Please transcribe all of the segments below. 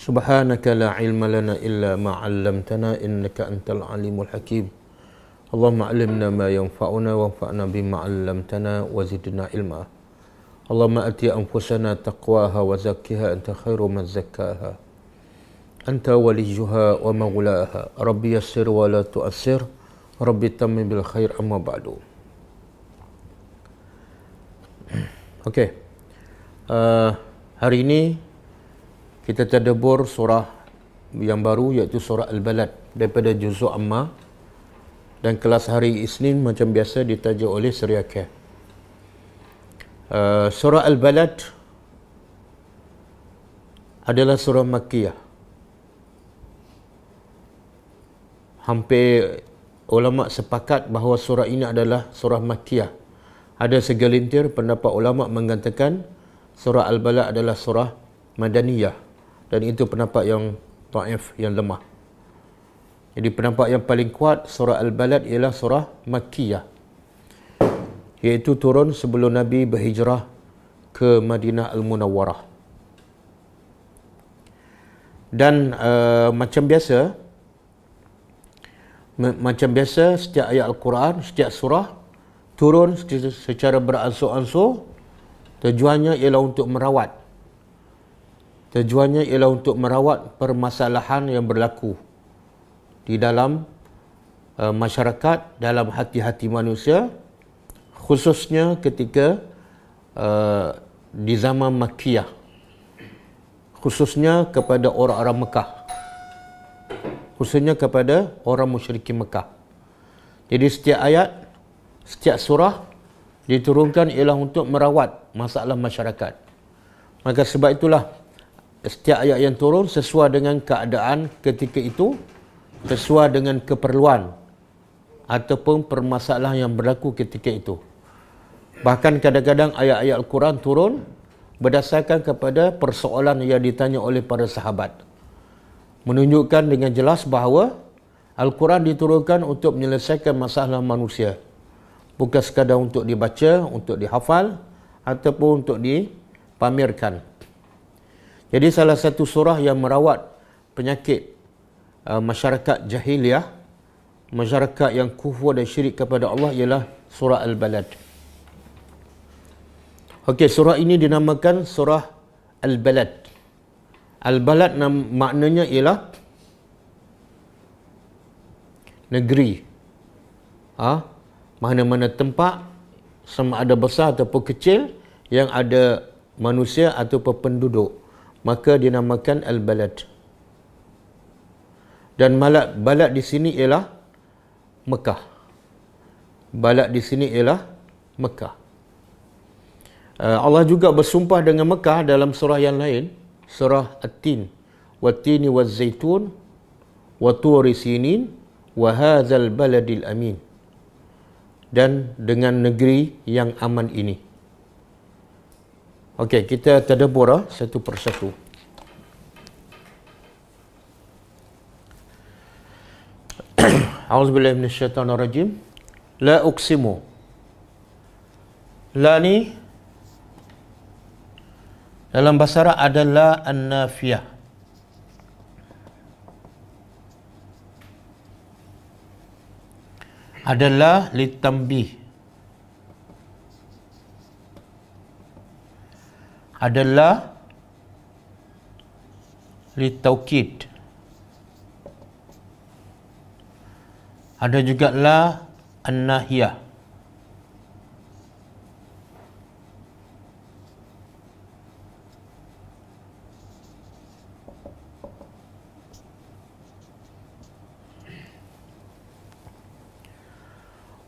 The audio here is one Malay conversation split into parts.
سبحانك لا علم لنا إلا ما علمتنا إنك أنت العليم الحكيم اللهم علمنا ما ينفعنا وانفعنا بما علمتنا وزدنا علما اللهم أتي أنفسنا تقواها وزكها أنت خير من زكاها أنت وليها ومولاها ربي يسر ولا تؤسر ربي تم بالخير أما بعد Okey. Uh, آه، hari ini kita tadabbur surah yang baru iaitu surah Al-Balad daripada juzuk amma dan kelas hari Isnin macam biasa ditaja oleh Sri Akhir. Uh, surah Al-Balad adalah surah Makkiyah. Hampir ulama sepakat bahawa surah ini adalah surah Makkiyah. Ada segelintir pendapat ulama mengatakan surah Al-Balad adalah surah Madaniyah dan itu pendapat yang taif yang lemah. Jadi pendapat yang paling kuat surah Al-Balad ialah surah Makkiyah. Iaitu turun sebelum Nabi berhijrah ke Madinah Al-Munawwarah. Dan uh, macam biasa ma- macam biasa setiap ayat Al-Quran, setiap surah turun secara beransur-ansur tujuannya ialah untuk merawat Tujuannya ialah untuk merawat permasalahan yang berlaku di dalam uh, masyarakat, dalam hati-hati manusia, khususnya ketika uh, di zaman Makiyah, khususnya kepada orang-orang Mekah, khususnya kepada orang musyriki Mekah. Jadi setiap ayat, setiap surah diturunkan ialah untuk merawat masalah masyarakat. Maka sebab itulah setiap ayat yang turun sesuai dengan keadaan ketika itu sesuai dengan keperluan ataupun permasalahan yang berlaku ketika itu bahkan kadang-kadang ayat-ayat al-Quran turun berdasarkan kepada persoalan yang ditanya oleh para sahabat menunjukkan dengan jelas bahawa al-Quran diturunkan untuk menyelesaikan masalah manusia bukan sekadar untuk dibaca untuk dihafal ataupun untuk dipamerkan jadi salah satu surah yang merawat penyakit uh, masyarakat jahiliah, masyarakat yang kufur dan syirik kepada Allah ialah surah Al-Balad. Okey, surah ini dinamakan surah Al-Balad. Al-Balad nam- maknanya ialah negeri. Ha? Mana-mana tempat sama ada besar ataupun kecil yang ada manusia ataupun penduduk maka dinamakan al-balad dan malat balad di sini ialah Mekah balad di sini ialah Mekah uh, Allah juga bersumpah dengan Mekah dalam surah yang lain surah At-Tin wat-tini waz-zaitun wa turi sinin wa hadzal baladil amin dan dengan negeri yang aman ini Okey, kita terdebur ah, satu persatu. A'udzu billahi minasyaitonir rajim. La uqsimu. La ni dalam bahasa Arab adalah an-nafiah. Adalah litambih. adalah litaukid ada juga lah annahiyah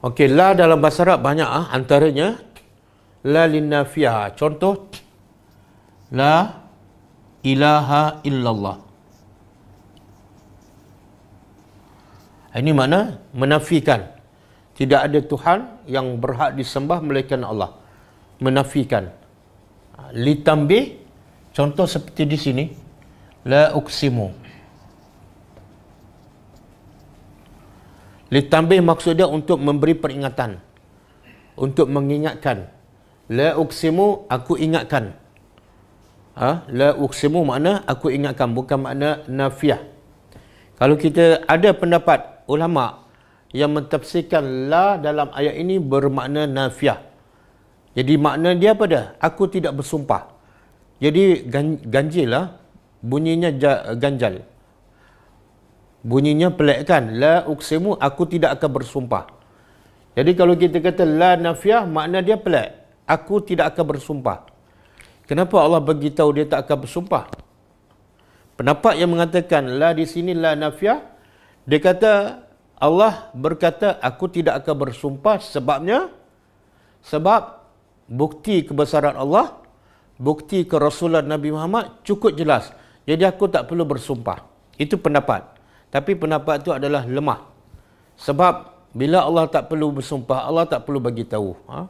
Okey, la dalam bahasa Arab banyak ah antaranya la linafiah. Contoh la ilaha illallah. Ini mana? menafikan. Tidak ada Tuhan yang berhak disembah melainkan Allah. Menafikan. Litambi, contoh seperti di sini. La uksimu. Litambi maksudnya untuk memberi peringatan. Untuk mengingatkan. La uksimu, Aku ingatkan ha? la uksimu makna aku ingatkan bukan makna nafiah kalau kita ada pendapat ulama yang mentafsirkan la dalam ayat ini bermakna nafiah jadi makna dia apa dah aku tidak bersumpah jadi gan- ganjil lah bunyinya ja- ganjal bunyinya pelik kan la uksimu aku tidak akan bersumpah jadi kalau kita kata la nafiah makna dia pelik aku tidak akan bersumpah Kenapa Allah beritahu dia tak akan bersumpah? Pendapat yang mengatakan la di sini la nafiah, dia kata Allah berkata aku tidak akan bersumpah sebabnya sebab bukti kebesaran Allah, bukti kerasulan Nabi Muhammad cukup jelas. Jadi aku tak perlu bersumpah. Itu pendapat. Tapi pendapat itu adalah lemah. Sebab bila Allah tak perlu bersumpah, Allah tak perlu bagi tahu. Ha?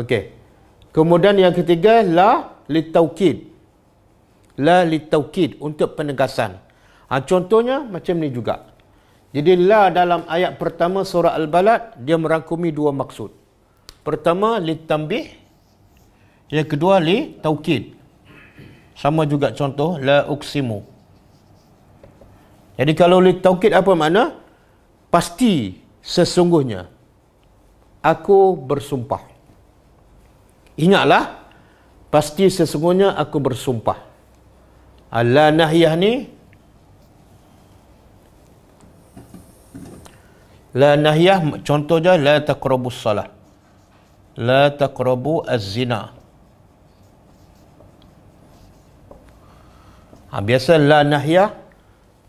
Okey. Kemudian yang ketiga la litaukid. La litaukid untuk penegasan. Ha, contohnya macam ni juga. Jadi la dalam ayat pertama surah Al-Balad dia merangkumi dua maksud. Pertama litambih yang kedua li taukid. Sama juga contoh la uksimu. Jadi kalau li taukid apa makna? Pasti sesungguhnya aku bersumpah ingatlah pasti sesungguhnya aku bersumpah ala nahiyah ni la nahiyah contoh je la taqrabu salah la taqrabu az-zina ha, biasa la nahiyah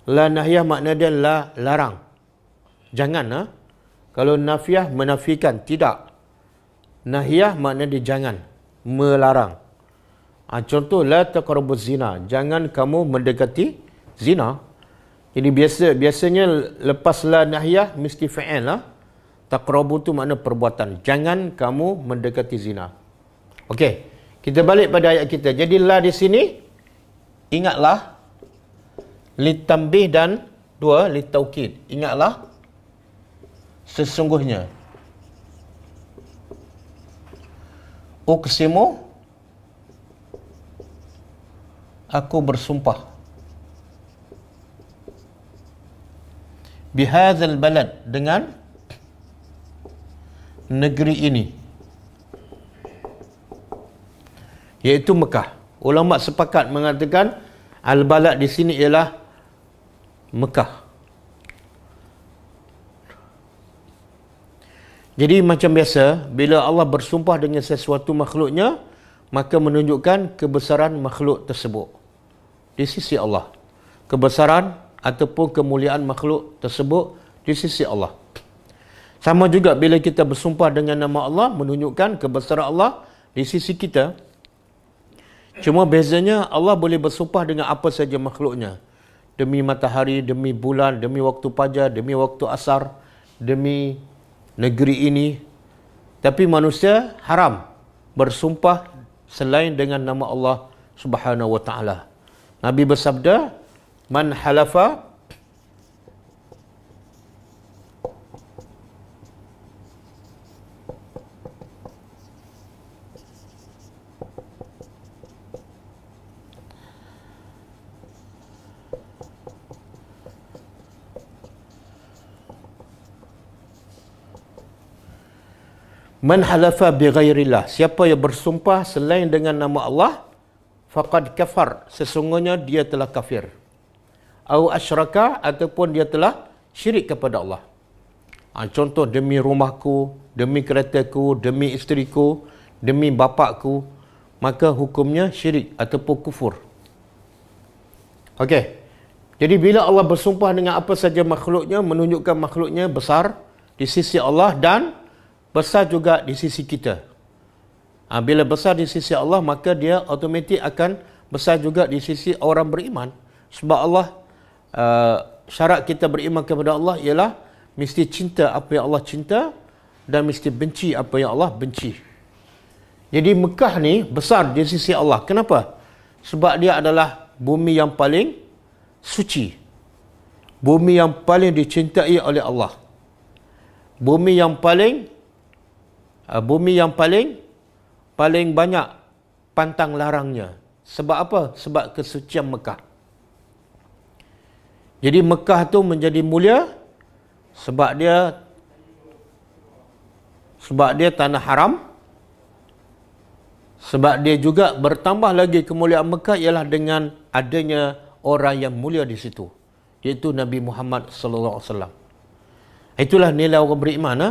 la nahiyah makna dia la larang jangan ha? kalau nafiyah menafikan tidak Nahiyah maknanya dia jangan melarang. Ha, contoh la taqrabuz zina. Jangan kamu mendekati zina. Jadi biasa biasanya lepas la nahiyah mesti fa'il lah. Taqrabu tu makna perbuatan. Jangan kamu mendekati zina. Okey. Kita balik pada ayat kita. Jadi la di sini ingatlah litambih dan dua litaukid. Ingatlah sesungguhnya. Oh, o Aku bersumpah Bihazal balad Dengan Negeri ini Iaitu Mekah Ulama sepakat mengatakan Al-Balad di sini ialah Mekah Jadi macam biasa, bila Allah bersumpah dengan sesuatu makhluknya, maka menunjukkan kebesaran makhluk tersebut. Di sisi Allah. Kebesaran ataupun kemuliaan makhluk tersebut di sisi Allah. Sama juga bila kita bersumpah dengan nama Allah, menunjukkan kebesaran Allah di sisi kita. Cuma bezanya Allah boleh bersumpah dengan apa saja makhluknya. Demi matahari, demi bulan, demi waktu pajar, demi waktu asar, demi negeri ini tapi manusia haram bersumpah selain dengan nama Allah Subhanahu wa taala. Nabi bersabda, "Man halafa Man halafa bighairillah. Siapa yang bersumpah selain dengan nama Allah, faqad kafar. Sesungguhnya dia telah kafir. Au asyraka ataupun dia telah syirik kepada Allah. Ha, contoh demi rumahku, demi keretaku, demi isteriku, demi bapakku, maka hukumnya syirik ataupun kufur. Okey. Jadi bila Allah bersumpah dengan apa saja makhluknya, menunjukkan makhluknya besar di sisi Allah dan besar juga di sisi kita. Ha, bila besar di sisi Allah, maka dia otomatik akan besar juga di sisi orang beriman. Sebab Allah, uh, syarat kita beriman kepada Allah ialah mesti cinta apa yang Allah cinta dan mesti benci apa yang Allah benci. Jadi Mekah ni besar di sisi Allah. Kenapa? Sebab dia adalah bumi yang paling suci. Bumi yang paling dicintai oleh Allah. Bumi yang paling uh, bumi yang paling paling banyak pantang larangnya. Sebab apa? Sebab kesucian Mekah. Jadi Mekah tu menjadi mulia sebab dia sebab dia tanah haram. Sebab dia juga bertambah lagi kemuliaan Mekah ialah dengan adanya orang yang mulia di situ. Iaitu Nabi Muhammad sallallahu alaihi wasallam. Itulah nilai orang beriman. Ha?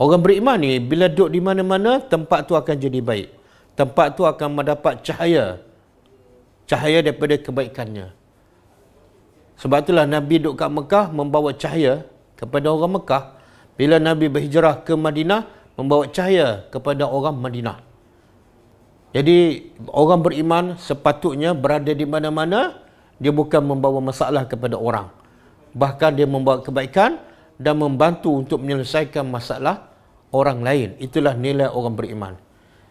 Orang beriman ni bila duduk di mana-mana tempat tu akan jadi baik. Tempat tu akan mendapat cahaya. Cahaya daripada kebaikannya. Sebab itulah Nabi duduk kat Mekah membawa cahaya kepada orang Mekah. Bila Nabi berhijrah ke Madinah membawa cahaya kepada orang Madinah. Jadi orang beriman sepatutnya berada di mana-mana dia bukan membawa masalah kepada orang. Bahkan dia membawa kebaikan dan membantu untuk menyelesaikan masalah orang lain. Itulah nilai orang beriman.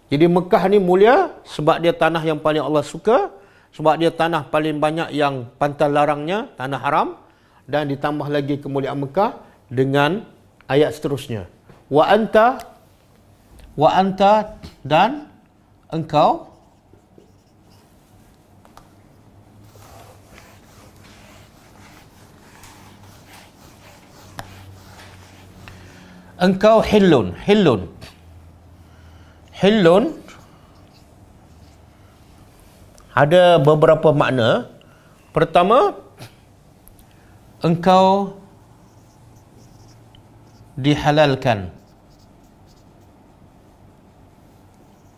Jadi Mekah ni mulia sebab dia tanah yang paling Allah suka, sebab dia tanah paling banyak yang pantal larangnya, tanah haram dan ditambah lagi kemuliaan Mekah dengan ayat seterusnya. Wa anta wa anta dan engkau engkau hilun hilun hilun ada beberapa makna pertama engkau dihalalkan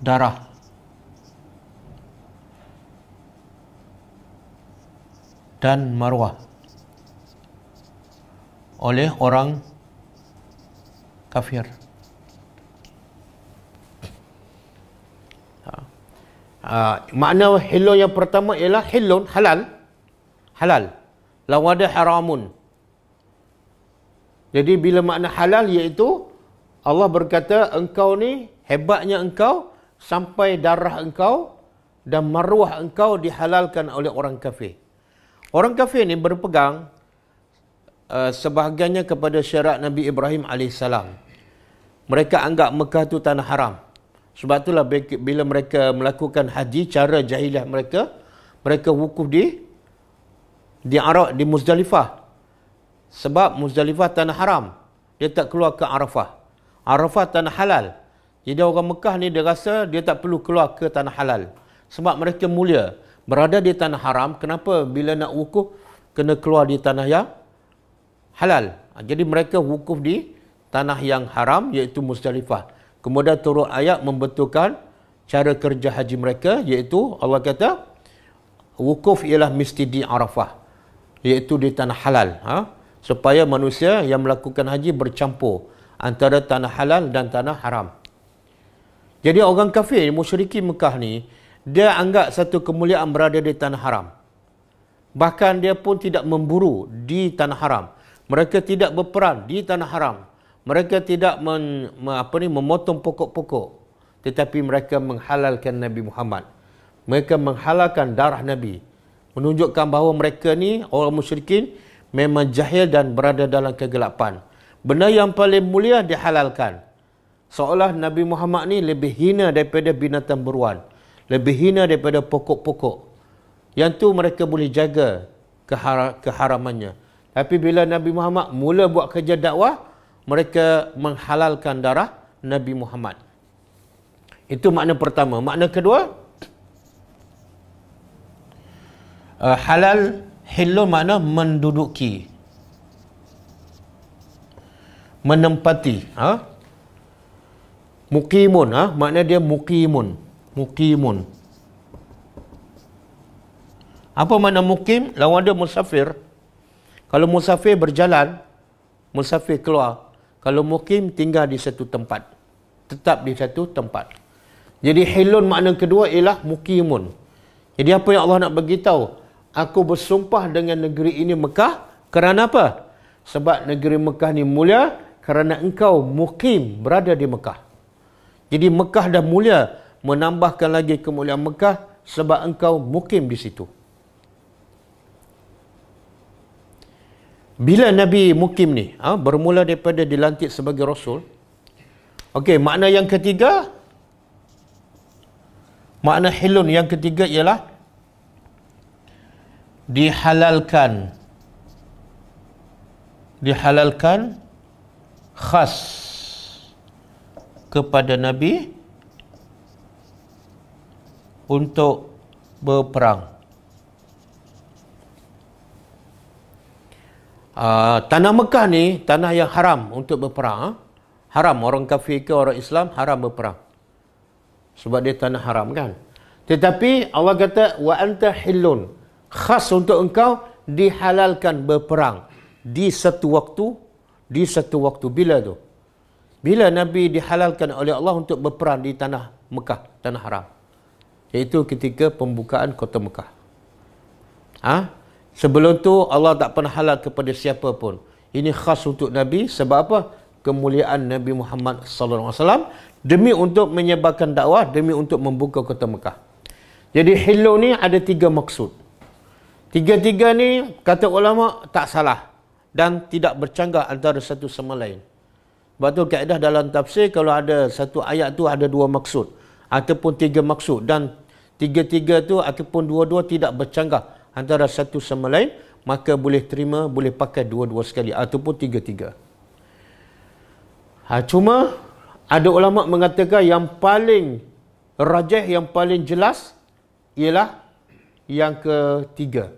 darah dan maruah oleh orang kafir. Ha. Ha. makna hilun yang pertama ialah hilun halal. Halal. Lawada haramun. Jadi bila makna halal iaitu Allah berkata engkau ni hebatnya engkau sampai darah engkau dan maruah engkau dihalalkan oleh orang kafir. Orang kafir ni berpegang Uh, sebahagiannya kepada syarat Nabi Ibrahim AS. Mereka anggap Mekah itu tanah haram. Sebab itulah bila mereka melakukan haji, cara jahiliah mereka, mereka wukuf di di Arab, di Muzdalifah. Sebab Muzdalifah tanah haram. Dia tak keluar ke Arafah. Arafah tanah halal. Jadi orang Mekah ni dia rasa dia tak perlu keluar ke tanah halal. Sebab mereka mulia. Berada di tanah haram, kenapa bila nak wukuf, kena keluar di tanah yang halal. Ha, jadi mereka wukuf di tanah yang haram iaitu Musdalifah. Kemudian turun ayat membetulkan cara kerja haji mereka iaitu Allah kata wukuf ialah mesti di Arafah iaitu di tanah halal ha? supaya manusia yang melakukan haji bercampur antara tanah halal dan tanah haram. Jadi orang kafir musyriki Mekah ni dia anggap satu kemuliaan berada di tanah haram. Bahkan dia pun tidak memburu di tanah haram. Mereka tidak berperan di tanah haram. Mereka tidak men, apa ni, memotong pokok-pokok. Tetapi mereka menghalalkan Nabi Muhammad. Mereka menghalalkan darah Nabi. Menunjukkan bahawa mereka ni orang musyrikin memang jahil dan berada dalam kegelapan. Benda yang paling mulia dihalalkan. Seolah Nabi Muhammad ni lebih hina daripada binatang beruan. Lebih hina daripada pokok-pokok. Yang tu mereka boleh jaga kehar- keharamannya. Tapi bila Nabi Muhammad mula buat kerja dakwah, mereka menghalalkan darah Nabi Muhammad. Itu makna pertama. Makna kedua, uh, halal hilul makna menduduki. Menempati. Ha? Mukimun. Ha? Makna dia mukimun. Mukimun. Apa makna mukim? Lawan dia musafir. Musafir. Kalau musafir berjalan, musafir keluar. Kalau mukim tinggal di satu tempat. Tetap di satu tempat. Jadi hilun makna kedua ialah mukimun. Jadi apa yang Allah nak beritahu? Aku bersumpah dengan negeri ini Mekah kerana apa? Sebab negeri Mekah ni mulia kerana engkau mukim berada di Mekah. Jadi Mekah dah mulia menambahkan lagi kemuliaan Mekah sebab engkau mukim di situ. bila Nabi Mukim ni ha, bermula daripada dilantik sebagai Rasul Okey, makna yang ketiga makna hilun yang ketiga ialah dihalalkan dihalalkan khas kepada Nabi untuk berperang Ah, tanah Mekah ni tanah yang haram untuk berperang. Ah. Haram orang kafir ke orang Islam haram berperang. Sebab dia tanah haram kan. Tetapi Allah kata wa anta hilun, khas untuk engkau dihalalkan berperang di satu waktu di satu waktu bila tu? Bila Nabi dihalalkan oleh Allah untuk berperang di tanah Mekah, tanah haram. Iaitu ketika pembukaan kota Mekah. Ha? Sebelum tu Allah tak pernah halal kepada siapa pun. Ini khas untuk Nabi sebab apa? Kemuliaan Nabi Muhammad sallallahu alaihi wasallam demi untuk menyebarkan dakwah, demi untuk membuka kota Mekah. Jadi hilul ni ada tiga maksud. Tiga-tiga ni kata ulama tak salah dan tidak bercanggah antara satu sama lain. Sebab tu kaedah dalam tafsir kalau ada satu ayat tu ada dua maksud ataupun tiga maksud dan tiga-tiga tu ataupun dua-dua tidak bercanggah antara satu sama lain maka boleh terima boleh pakai dua-dua sekali ataupun tiga-tiga ha, cuma ada ulama mengatakan yang paling rajah yang paling jelas ialah yang ketiga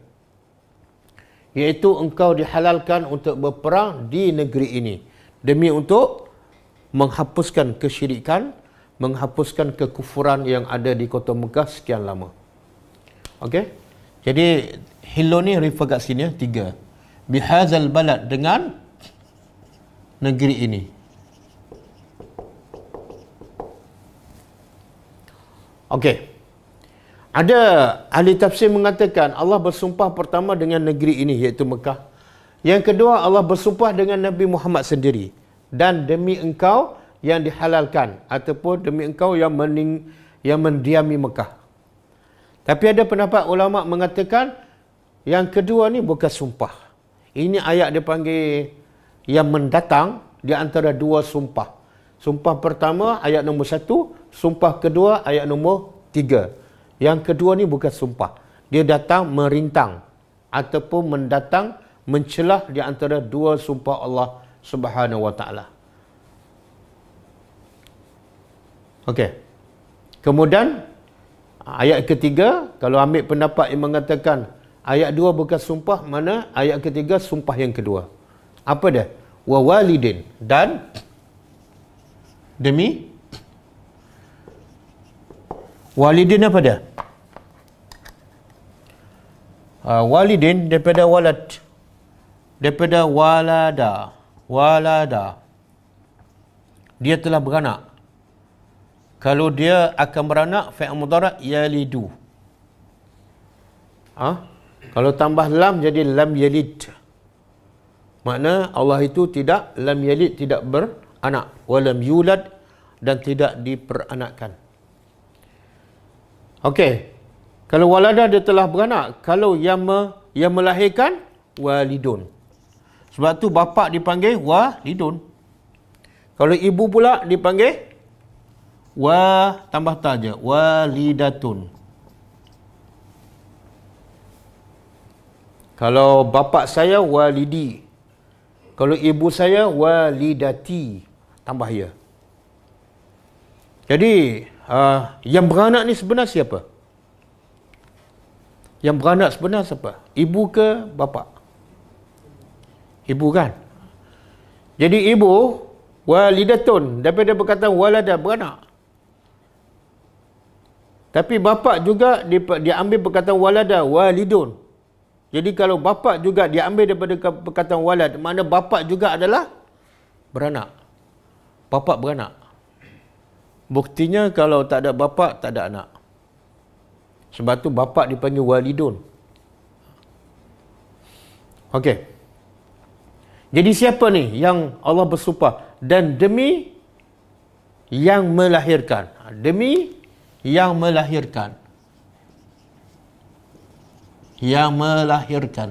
iaitu engkau dihalalkan untuk berperang di negeri ini demi untuk menghapuskan kesyirikan menghapuskan kekufuran yang ada di kota Mekah sekian lama okey jadi hilo ni refer kat sini ya, tiga. Bihazal balad dengan negeri ini. Okey. Ada ahli tafsir mengatakan Allah bersumpah pertama dengan negeri ini iaitu Mekah. Yang kedua Allah bersumpah dengan Nabi Muhammad sendiri dan demi engkau yang dihalalkan ataupun demi engkau yang mening, yang mendiami Mekah. Tapi ada pendapat ulama mengatakan yang kedua ni bukan sumpah. Ini ayat dia panggil yang mendatang di antara dua sumpah. Sumpah pertama ayat nombor satu, sumpah kedua ayat nombor tiga. Yang kedua ni bukan sumpah. Dia datang merintang ataupun mendatang mencelah di antara dua sumpah Allah Subhanahu Wa Taala. Okey. Kemudian Ayat ketiga, kalau ambil pendapat yang mengatakan ayat dua bukan sumpah, mana ayat ketiga sumpah yang kedua. Apa dia? Wa walidin dan demi walidin apa dia? Uh, walidin daripada walad daripada walada walada dia telah beranak kalau dia akan beranak fi'il mudhara' yalidu ha kalau tambah lam jadi lam yalid makna Allah itu tidak lam yalid tidak beranak walam yulad dan tidak diperanakkan okey kalau waladah dia telah beranak kalau yang me, yang melahirkan walidun sebab tu bapa dipanggil walidun kalau ibu pula dipanggil wa tambah ta je walidatun kalau bapa saya walidi kalau ibu saya walidati tambah ya jadi uh, yang beranak ni sebenarnya siapa yang beranak sebenarnya siapa ibu ke bapa ibu kan jadi ibu walidatun daripada berkata walada beranak tapi bapa juga dia, dia ambil perkataan walada walidun. Jadi kalau bapa juga dia ambil daripada perkataan walad, mana bapa juga adalah beranak. Bapa beranak. Buktinya kalau tak ada bapa tak ada anak. Sebab tu bapa dipanggil walidun. Okey. Jadi siapa ni yang Allah bersumpah dan demi yang melahirkan. Demi yang melahirkan yang melahirkan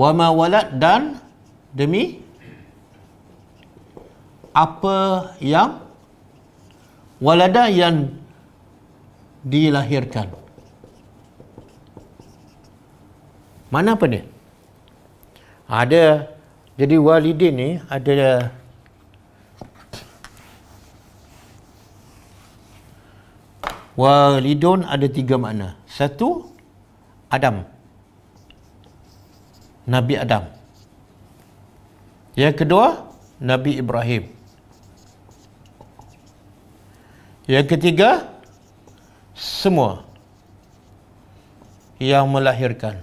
wa mawalad dan demi apa yang walada yang dilahirkan mana apa ni ada jadi walidin ni ada Walidun ada tiga makna. Satu, Adam. Nabi Adam. Yang kedua, Nabi Ibrahim. Yang ketiga, semua yang melahirkan.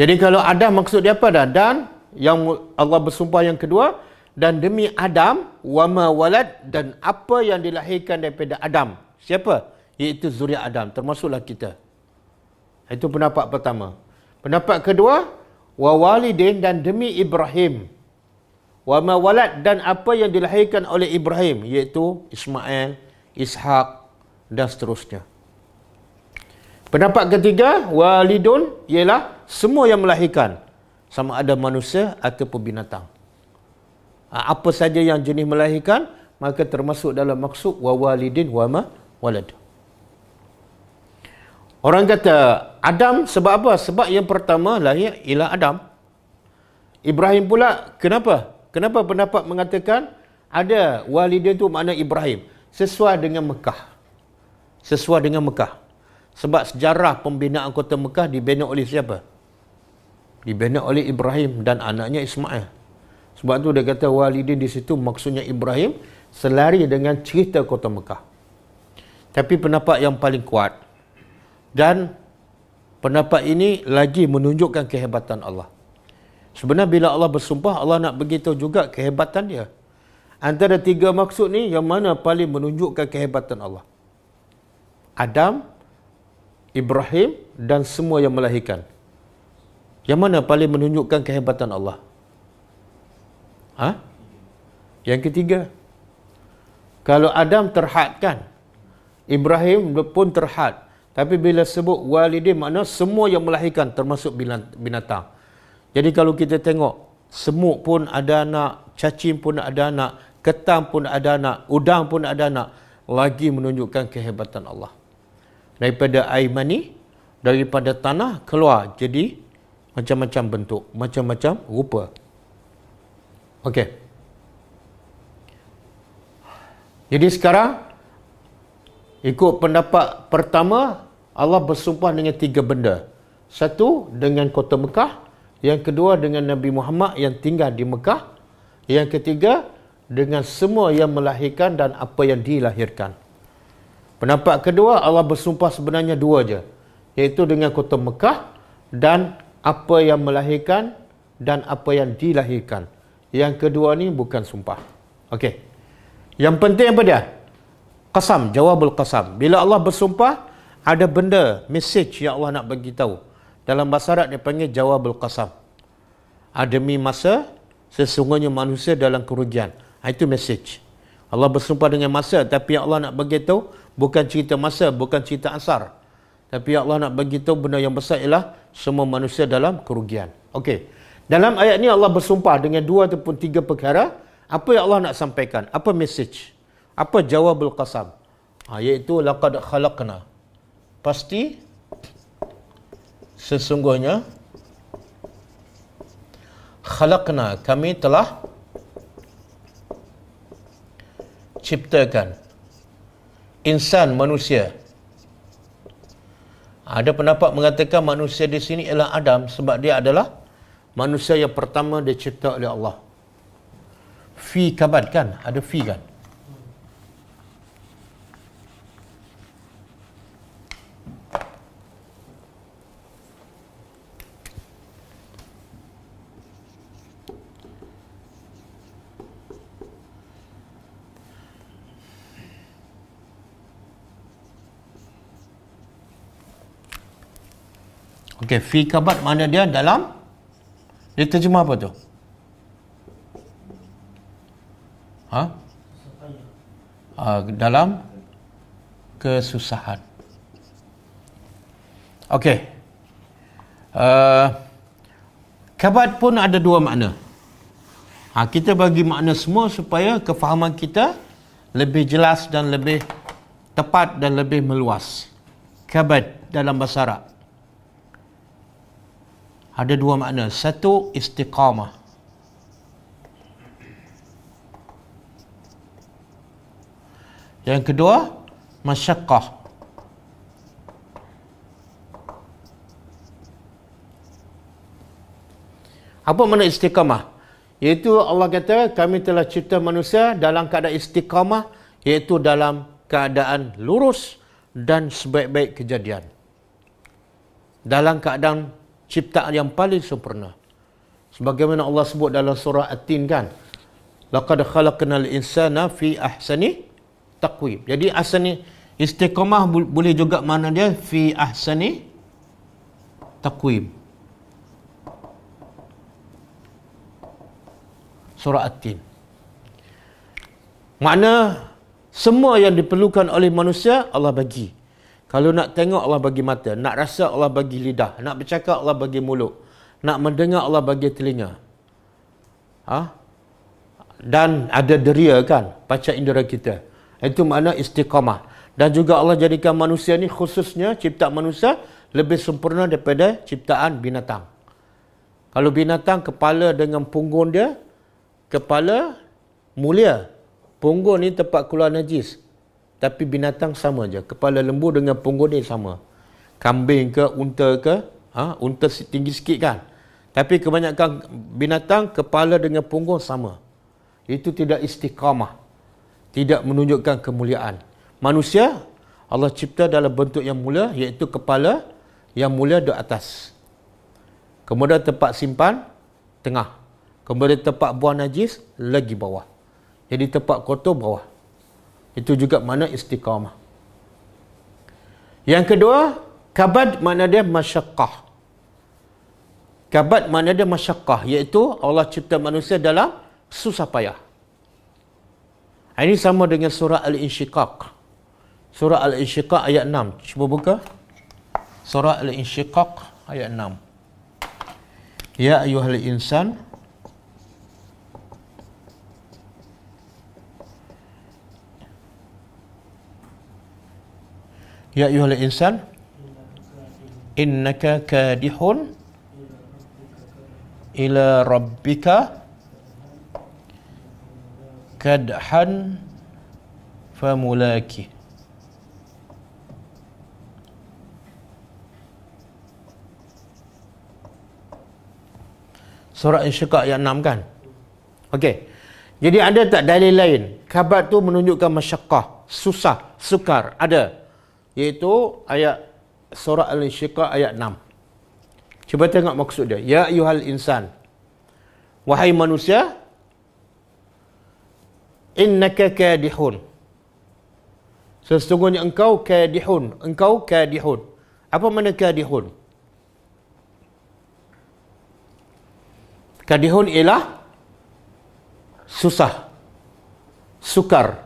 Jadi kalau Adam maksud dia apa dah? Dan yang Allah bersumpah yang kedua, dan demi Adam wa walad dan apa yang dilahirkan daripada Adam. Siapa? Iaitu zuriat Adam termasuklah kita. Itu pendapat pertama. Pendapat kedua, wa walidin dan demi Ibrahim. Wa walad dan apa yang dilahirkan oleh Ibrahim iaitu Ismail, Ishak dan seterusnya. Pendapat ketiga, walidun ialah semua yang melahirkan sama ada manusia ataupun binatang. Ah, apa saja yang jenis melahirkan maka termasuk dalam maksud wa walidin wa ma walad. Orang kata Adam sebab apa? Sebab yang pertama lahir ialah Adam. Ibrahim pula kenapa? Kenapa pendapat mengatakan ada walidin tu makna Ibrahim sesuai dengan Mekah. Sesuai dengan Mekah. Sebab sejarah pembinaan kota Mekah dibina oleh siapa? Dibina oleh Ibrahim dan anaknya Ismail. Sebab tu dia kata Walidin di situ maksudnya Ibrahim selari dengan cerita kota Mekah. Tapi pendapat yang paling kuat dan pendapat ini lagi menunjukkan kehebatan Allah. Sebenarnya bila Allah bersumpah, Allah nak begitu juga kehebatan dia. Antara tiga maksud ni, yang mana paling menunjukkan kehebatan Allah? Adam, Ibrahim dan semua yang melahirkan. Yang mana paling menunjukkan kehebatan Allah? Ha? Yang ketiga, kalau Adam terhadkan, Ibrahim pun terhad. Tapi bila sebut walidin, makna semua yang melahirkan termasuk binatang. Jadi kalau kita tengok, semut pun ada anak, cacing pun ada anak, ketam pun ada anak, udang pun ada anak. Lagi menunjukkan kehebatan Allah. Daripada air mani, daripada tanah keluar jadi macam-macam bentuk, macam-macam rupa. Okey. Jadi sekarang ikut pendapat pertama Allah bersumpah dengan tiga benda. Satu dengan kota Mekah, yang kedua dengan Nabi Muhammad yang tinggal di Mekah, yang ketiga dengan semua yang melahirkan dan apa yang dilahirkan. Pendapat kedua Allah bersumpah sebenarnya dua je, iaitu dengan kota Mekah dan apa yang melahirkan dan apa yang dilahirkan. Yang kedua ni bukan sumpah. Okey. Yang penting apa dia? Qasam, jawabul qasam. Bila Allah bersumpah, ada benda, message yang Allah nak bagi tahu. Dalam bahasa Arab dia panggil jawabul qasam. Ademi ah, masa, sesungguhnya manusia dalam kerugian. Ah, itu message. Allah bersumpah dengan masa tapi Allah nak bagi tahu bukan cerita masa, bukan cerita asar. Tapi Allah nak bagi tahu benda yang besar ialah semua manusia dalam kerugian. Okey. Dalam ayat ini Allah bersumpah dengan dua ataupun tiga perkara. Apa yang Allah nak sampaikan? Apa message? Apa jawab jawabul qasam? Ha, iaitu laqad khalaqna. Pasti sesungguhnya khalaqna kami telah ciptakan insan manusia ada pendapat mengatakan manusia di sini ialah Adam sebab dia adalah manusia yang pertama dicipta oleh Allah fi kabad kan ada fi kan Okay, fi kabat mana dia dalam ये तजमा बजो ha? dalam kesusahan. Okey. Uh, kabat pun ada dua makna. Ha, kita bagi makna semua supaya kefahaman kita lebih jelas dan lebih tepat dan lebih meluas. Kabat dalam bahasa Arab ada dua makna satu istiqamah yang kedua masyakkah apa makna istiqamah iaitu Allah kata kami telah cipta manusia dalam keadaan istiqamah iaitu dalam keadaan lurus dan sebaik-baik kejadian dalam keadaan ciptaan yang paling sempurna. Sebagaimana Allah sebut dalam surah At-Tin kan. Laqad khalaqnal insana fi ahsani taqwim. Jadi ahsani istiqamah boleh juga mana dia fi ahsani taqwim. Surah At-Tin. Makna semua yang diperlukan oleh manusia Allah bagi. Kalau nak tengok Allah bagi mata, nak rasa Allah bagi lidah, nak bercakap Allah bagi mulut, nak mendengar Allah bagi telinga. Ha? Dan ada deria kan, pacar indera kita. Itu makna istiqamah. Dan juga Allah jadikan manusia ni khususnya cipta manusia lebih sempurna daripada ciptaan binatang. Kalau binatang kepala dengan punggung dia, kepala mulia. Punggung ni tempat keluar najis tapi binatang sama je kepala lembu dengan punggung dia sama kambing ke unta ke ha? unta tinggi sikit kan tapi kebanyakan binatang kepala dengan punggung sama itu tidak istiqamah tidak menunjukkan kemuliaan manusia Allah cipta dalam bentuk yang mulia iaitu kepala yang mulia di atas kemudian tempat simpan tengah kemudian tempat buah najis lagi bawah jadi tempat kotor bawah itu juga mana istiqamah. Yang kedua, kabad mana dia masyakah. Kabad mana dia masyakah, iaitu Allah cipta manusia dalam susah payah. Ini sama dengan surah Al-Insyikak. Surah Al-Insyikak ayat 6. Cuba buka. Surah Al-Insyikak ayat 6. Ya ayuhal insan, Ya ayuhal insan innaka kadihun ila rabbika kadhan famulaki Surah Insyikak yang enam kan? Okey. Jadi ada tak dalil lain? Kabat tu menunjukkan masyakah. Susah. Sukar. Ada iaitu ayat surah al-insyiqa ayat 6 cuba tengok maksud dia ya ayuhal insan wahai manusia innaka kadihun sesungguhnya engkau kadihun engkau kadihun apa mana kadihun kadihun ialah susah sukar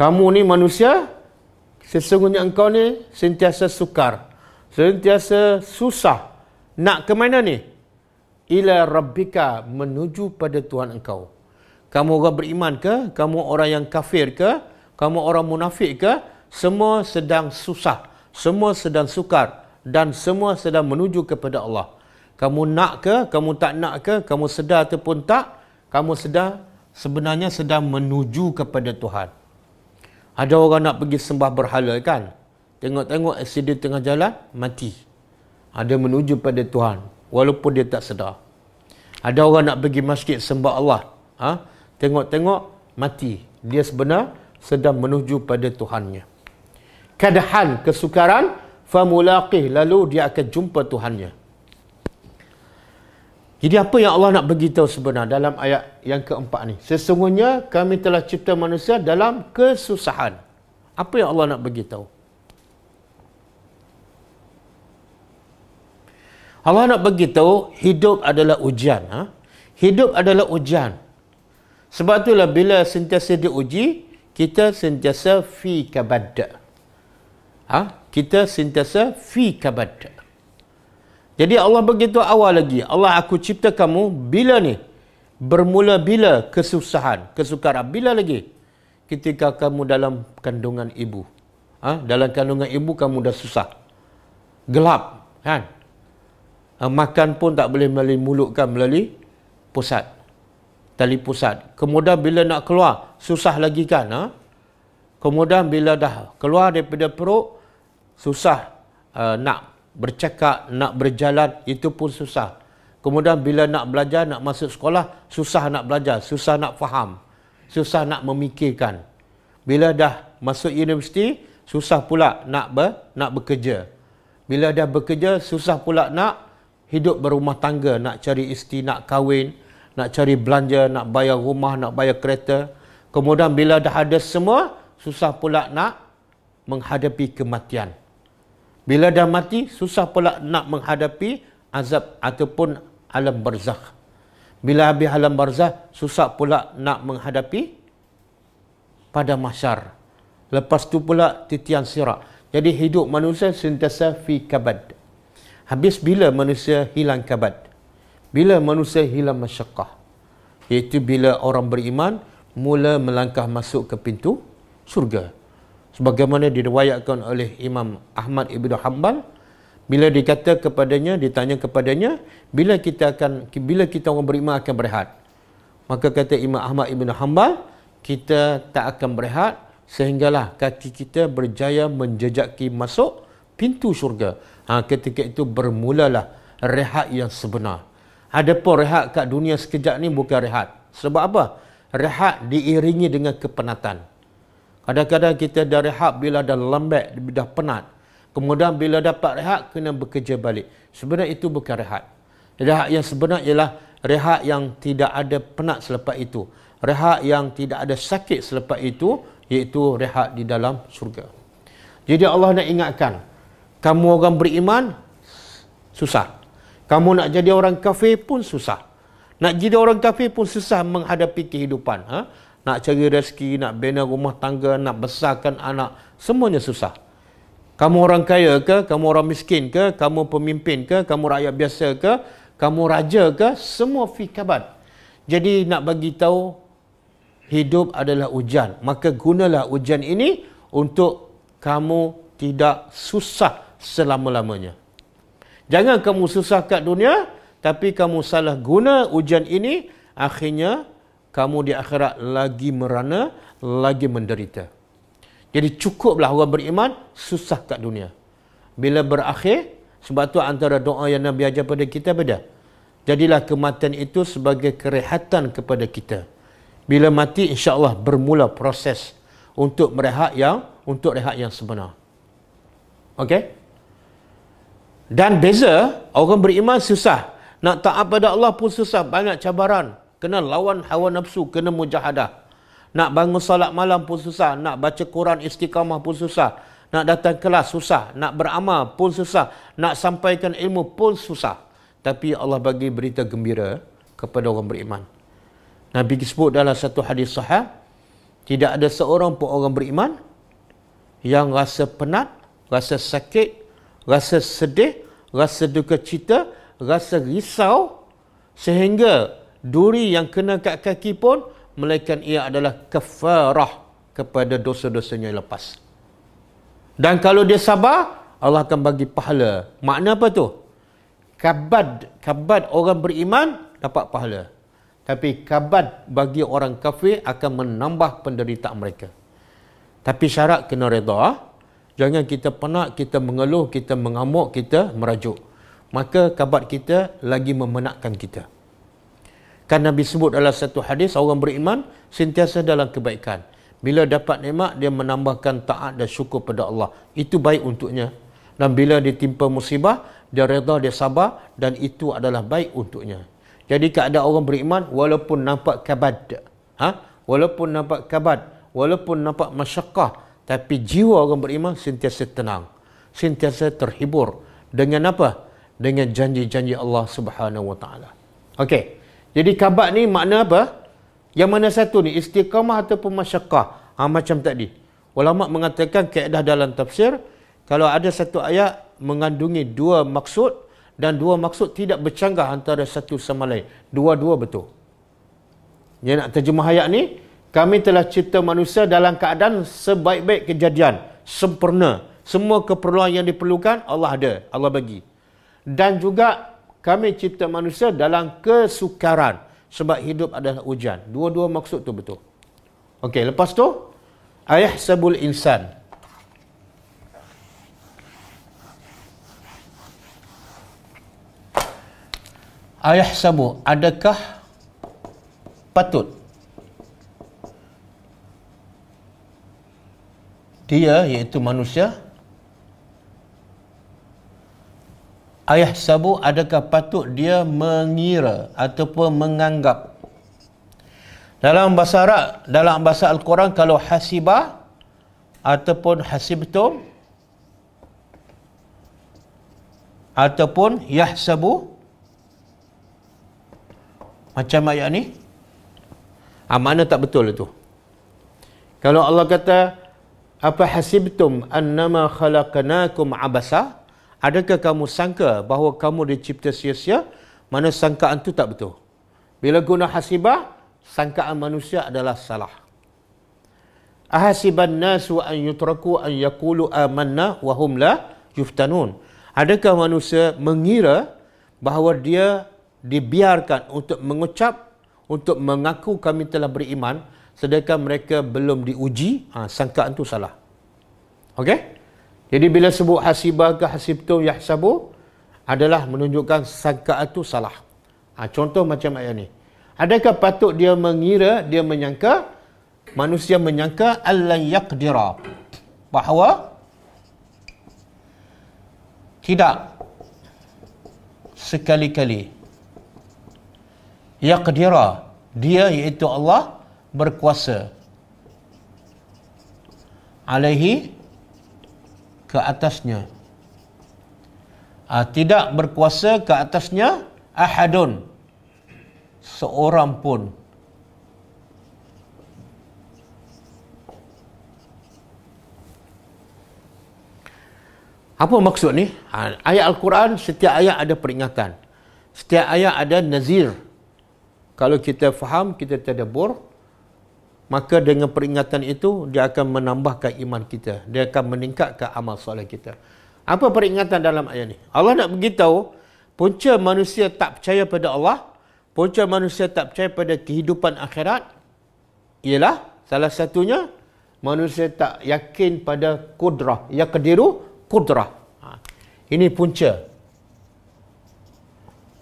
kamu ni manusia sesungguhnya engkau ni sentiasa sukar sentiasa susah nak ke mana ni ila rabbika menuju pada Tuhan engkau kamu orang beriman ke kamu orang yang kafir ke kamu orang munafik ke semua sedang susah semua sedang sukar dan semua sedang menuju kepada Allah kamu nak ke kamu tak nak ke kamu sedar ataupun tak kamu sedar sebenarnya sedang menuju kepada Tuhan ada orang nak pergi sembah berhala kan? Tengok-tengok accident tengah jalan, mati. Ada menuju pada Tuhan. Walaupun dia tak sedar. Ada orang nak pergi masjid sembah Allah. Ha? Tengok-tengok, mati. Dia sebenar sedang menuju pada Tuhannya. Kadahan kesukaran, famulaqih. Lalu dia akan jumpa Tuhannya. Jadi apa yang Allah nak beritahu sebenarnya dalam ayat yang keempat ni? Sesungguhnya kami telah cipta manusia dalam kesusahan. Apa yang Allah nak beritahu? Allah nak beritahu hidup adalah ujian. Ha? Hidup adalah ujian. Sebab itulah bila sentiasa diuji, kita sentiasa fi kabadda. Ha? Kita sentiasa fi kabadda. Jadi Allah begitu awal lagi. Allah aku cipta kamu bila ni? Bermula bila kesusahan, kesukaran? Bila lagi? Ketika kamu dalam kandungan ibu. Ha? Dalam kandungan ibu kamu dah susah. Gelap. Kan? Ha, makan pun tak boleh melalui mulutkan melalui pusat. Tali pusat. Kemudian bila nak keluar, susah lagi kan? Ha? Kemudian bila dah keluar daripada perut, susah uh, nak bercakap, nak berjalan, itu pun susah. Kemudian bila nak belajar, nak masuk sekolah, susah nak belajar, susah nak faham, susah nak memikirkan. Bila dah masuk universiti, susah pula nak ber, nak bekerja. Bila dah bekerja, susah pula nak hidup berumah tangga, nak cari isteri, nak kahwin, nak cari belanja, nak bayar rumah, nak bayar kereta. Kemudian bila dah ada semua, susah pula nak menghadapi kematian. Bila dah mati, susah pula nak menghadapi azab ataupun alam barzakh. Bila habis alam barzakh, susah pula nak menghadapi pada masyar. Lepas tu pula titian sirak. Jadi hidup manusia sentiasa fi kabad. Habis bila manusia hilang kabad? Bila manusia hilang masyakah? Iaitu bila orang beriman mula melangkah masuk ke pintu surga sebagaimana diriwayatkan oleh Imam Ahmad Ibn Hanbal bila dikata kepadanya ditanya kepadanya bila kita akan bila kita orang beriman akan berehat maka kata Imam Ahmad Ibn Hanbal kita tak akan berehat sehinggalah kaki kita berjaya menjejaki masuk pintu syurga ha, ketika itu bermulalah rehat yang sebenar ada Adapun rehat kat dunia sekejap ni bukan rehat. Sebab apa? Rehat diiringi dengan kepenatan. Kadang-kadang kita dah rehat bila dah lembek, dah penat. Kemudian bila dapat rehat, kena bekerja balik. Sebenarnya itu bukan rehat. Rehat yang sebenarnya ialah rehat yang tidak ada penat selepas itu. Rehat yang tidak ada sakit selepas itu, iaitu rehat di dalam surga. Jadi Allah nak ingatkan, kamu orang beriman, susah. Kamu nak jadi orang kafir pun susah. Nak jadi orang kafir pun susah menghadapi kehidupan. Ha? nak cari rezeki, nak bina rumah tangga, nak besarkan anak, semuanya susah. Kamu orang kaya ke, kamu orang miskin ke, kamu pemimpin ke, kamu rakyat biasa ke, kamu raja ke, semua fikabat. Jadi nak bagi tahu hidup adalah ujian. Maka gunalah ujian ini untuk kamu tidak susah selama-lamanya. Jangan kamu susah kat dunia tapi kamu salah guna ujian ini akhirnya kamu di akhirat lagi merana, lagi menderita. Jadi cukuplah orang beriman, susah kat dunia. Bila berakhir, sebab tu antara doa yang Nabi ajar pada kita beda. Jadilah kematian itu sebagai kerehatan kepada kita. Bila mati, insya Allah bermula proses untuk merehat yang untuk rehat yang sebenar. Okey? Dan beza, orang beriman susah. Nak taat pada Allah pun susah. Banyak Cabaran kena lawan hawa nafsu, kena mujahadah. Nak bangun salat malam pun susah, nak baca Quran istiqamah pun susah, nak datang kelas susah, nak beramal pun susah, nak sampaikan ilmu pun susah. Tapi Allah bagi berita gembira kepada orang beriman. Nabi sebut dalam satu hadis sahih, tidak ada seorang pun orang beriman yang rasa penat, rasa sakit, rasa sedih, rasa duka cita, rasa risau sehingga duri yang kena kat kaki pun melainkan ia adalah kafarah kepada dosa-dosanya yang lepas. Dan kalau dia sabar, Allah akan bagi pahala. Makna apa tu? Kabad, kabad orang beriman dapat pahala. Tapi kabad bagi orang kafir akan menambah penderitaan mereka. Tapi syarat kena redha. Jangan kita penat, kita mengeluh, kita mengamuk, kita merajuk. Maka kabat kita lagi memenatkan kita. Kan Nabi sebut dalam satu hadis, orang beriman sentiasa dalam kebaikan. Bila dapat nikmat, dia menambahkan taat dan syukur pada Allah. Itu baik untuknya. Dan bila ditimpa musibah, dia reda, dia sabar dan itu adalah baik untuknya. Jadi keadaan orang beriman, walaupun nampak kabad, ha? walaupun nampak kabad, walaupun nampak masyakah, tapi jiwa orang beriman sentiasa tenang, sentiasa terhibur. Dengan apa? Dengan janji-janji Allah Subhanahu Wa Taala. Okey. Jadi kabat ni makna apa? Yang mana satu ni? Istiqamah ataupun masyakah? Ha, macam tadi. Ulama mengatakan keadaan dalam tafsir. Kalau ada satu ayat mengandungi dua maksud. Dan dua maksud tidak bercanggah antara satu sama lain. Dua-dua betul. Yang nak terjemah ayat ni. Kami telah cipta manusia dalam keadaan sebaik-baik kejadian. Sempurna. Semua keperluan yang diperlukan Allah ada. Allah bagi. Dan juga kami cipta manusia dalam kesukaran sebab hidup adalah hujan. Dua-dua maksud tu betul. Okey, lepas tu ayah sabul insan. Ayah sabu, adakah patut dia iaitu manusia ayah sabu adakah patut dia mengira ataupun menganggap dalam bahasa Arab dalam bahasa Al-Quran kalau hasibah ataupun hasibtum ataupun yahsabu macam ayat ni ha, ah, mana tak betul tu kalau Allah kata apa hasibtum annama khalaqnakum abasa Adakah kamu sangka bahawa kamu dicipta sia-sia? Mana sangkaan itu tak betul. Bila guna hasibah, sangkaan manusia adalah salah. Ahasiban nasu an yutraku an yakulu amanna wahum la yuftanun. Adakah manusia mengira bahawa dia dibiarkan untuk mengucap, untuk mengaku kami telah beriman, sedangkan mereka belum diuji, ha, sangkaan itu salah. Okey? Jadi bila sebut hasibah ke hasibtu yahsabu adalah menunjukkan sangkaan itu salah. Ha, contoh macam ayat ni. Adakah patut dia mengira, dia menyangka manusia menyangka allan yaqdira bahawa tidak sekali-kali yaqdira dia iaitu Allah berkuasa alaihi ke atasnya ah, tidak berkuasa ke atasnya ahadun seorang pun apa maksud ni ah, ayat al-Quran setiap ayat ada peringatan setiap ayat ada nazir kalau kita faham kita tadabbur maka dengan peringatan itu dia akan menambahkan iman kita dia akan meningkatkan amal soleh kita apa peringatan dalam ayat ini Allah nak beritahu punca manusia tak percaya pada Allah punca manusia tak percaya pada kehidupan akhirat ialah salah satunya manusia tak yakin pada kudrah ya kediru kudrah ha. ini punca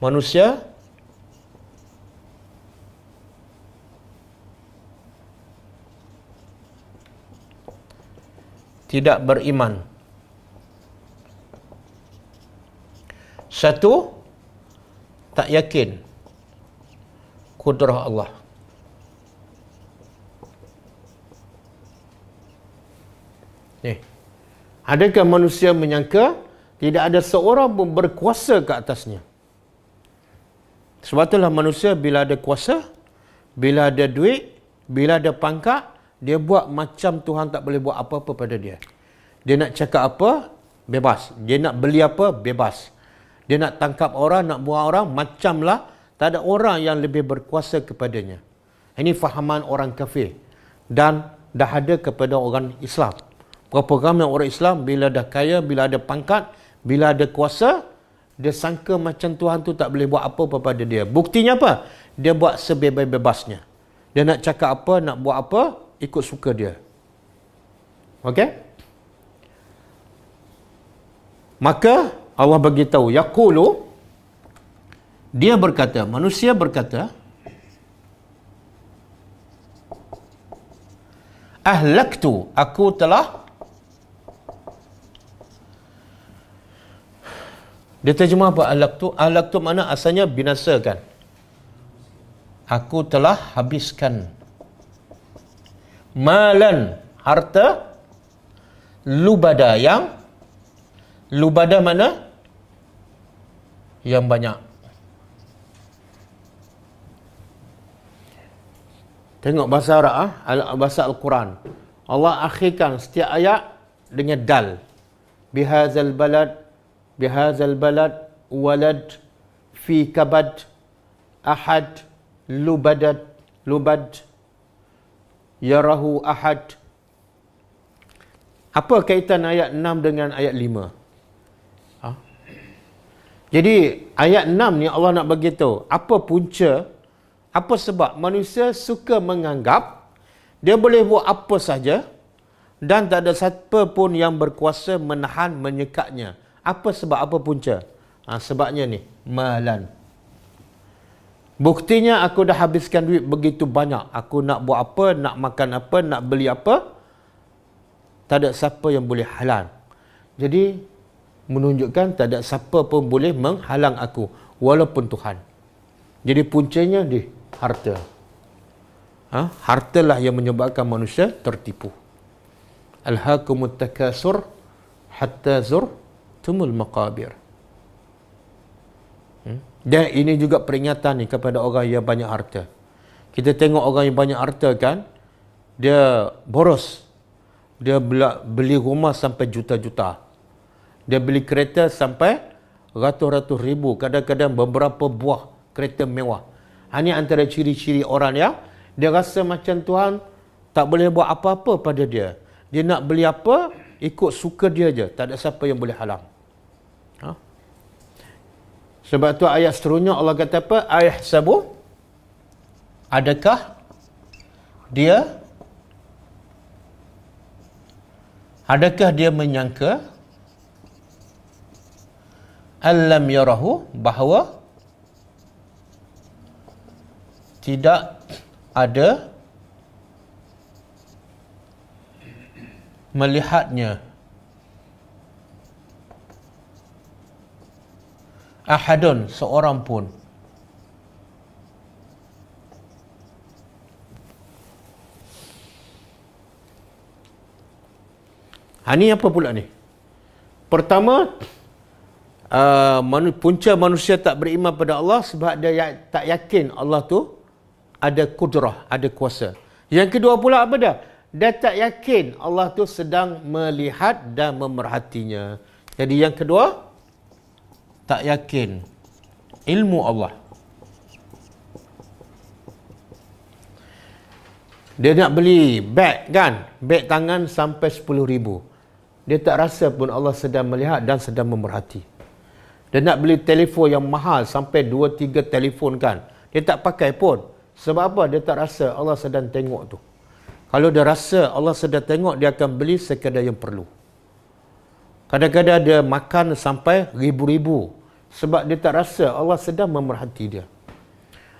manusia tidak beriman. Satu, tak yakin kudrah Allah. Ni. Adakah manusia menyangka tidak ada seorang pun berkuasa ke atasnya? Sebab itulah manusia bila ada kuasa, bila ada duit, bila ada pangkat, dia buat macam Tuhan tak boleh buat apa-apa pada dia. Dia nak cakap apa, bebas. Dia nak beli apa, bebas. Dia nak tangkap orang, nak buang orang, macamlah. Tak ada orang yang lebih berkuasa kepadanya. Ini fahaman orang kafir. Dan dah ada kepada orang Islam. Berapa ramai orang Islam, bila dah kaya, bila ada pangkat, bila ada kuasa, dia sangka macam Tuhan tu tak boleh buat apa-apa pada dia. Buktinya apa? Dia buat sebebas-bebasnya. Dia nak cakap apa, nak buat apa, ikut suka dia. Okey? Maka Allah beritahu yaqulu dia berkata, manusia berkata ahlaktu aku telah Dia terjemah apa ahlaktu? Ahlaktu mana asalnya binasakan. Aku telah habiskan malan harta lubada yang lubada mana yang banyak tengok bahasa Arab ah bahasa al-Quran Allah akhirkan setiap ayat dengan dal bihazal balad bihazal balad walad fi kabad ahad lubadat lubad yarahu ahad apa kaitan ayat 6 dengan ayat 5 ha? jadi ayat 6 ni Allah nak beritahu apa punca apa sebab manusia suka menganggap dia boleh buat apa saja dan tak ada siapa pun yang berkuasa menahan menyekatnya apa sebab apa punca ha, sebabnya ni malan Buktinya aku dah habiskan duit begitu banyak. Aku nak buat apa, nak makan apa, nak beli apa. Tak ada siapa yang boleh halang. Jadi, menunjukkan tak ada siapa pun boleh menghalang aku. Walaupun Tuhan. Jadi puncanya di harta. Ha? lah yang menyebabkan manusia tertipu. Al-hakumut takasur hatta zur tumul maqabir. Dan ini juga peringatan ni kepada orang yang banyak harta. Kita tengok orang yang banyak harta kan, dia boros. Dia beli rumah sampai juta-juta. Dia beli kereta sampai ratus-ratus ribu. Kadang-kadang beberapa buah kereta mewah. Ini ha, antara ciri-ciri orang ya. Dia rasa macam Tuhan tak boleh buat apa-apa pada dia. Dia nak beli apa, ikut suka dia je. Tak ada siapa yang boleh halang. Sebab tu ayat seterusnya Allah kata apa? Ayah sabu. Adakah dia Adakah dia menyangka Alam yarahu bahawa tidak ada melihatnya ahadun seorang pun Ha ni apa pula ni? Pertama uh, punca manusia tak beriman pada Allah sebab dia ya, tak yakin Allah tu ada kudrah, ada kuasa. Yang kedua pula apa dah? Dia tak yakin Allah tu sedang melihat dan memerhatinya. Jadi yang kedua, tak yakin ilmu Allah Dia nak beli beg kan? Beg tangan sampai sepuluh ribu. Dia tak rasa pun Allah sedang melihat dan sedang memerhati. Dia nak beli telefon yang mahal sampai dua tiga telefon kan? Dia tak pakai pun. Sebab apa? Dia tak rasa Allah sedang tengok tu. Kalau dia rasa Allah sedang tengok, dia akan beli sekadar yang perlu. Kadang-kadang dia makan sampai ribu-ribu. Sebab dia tak rasa Allah sedang memerhati dia.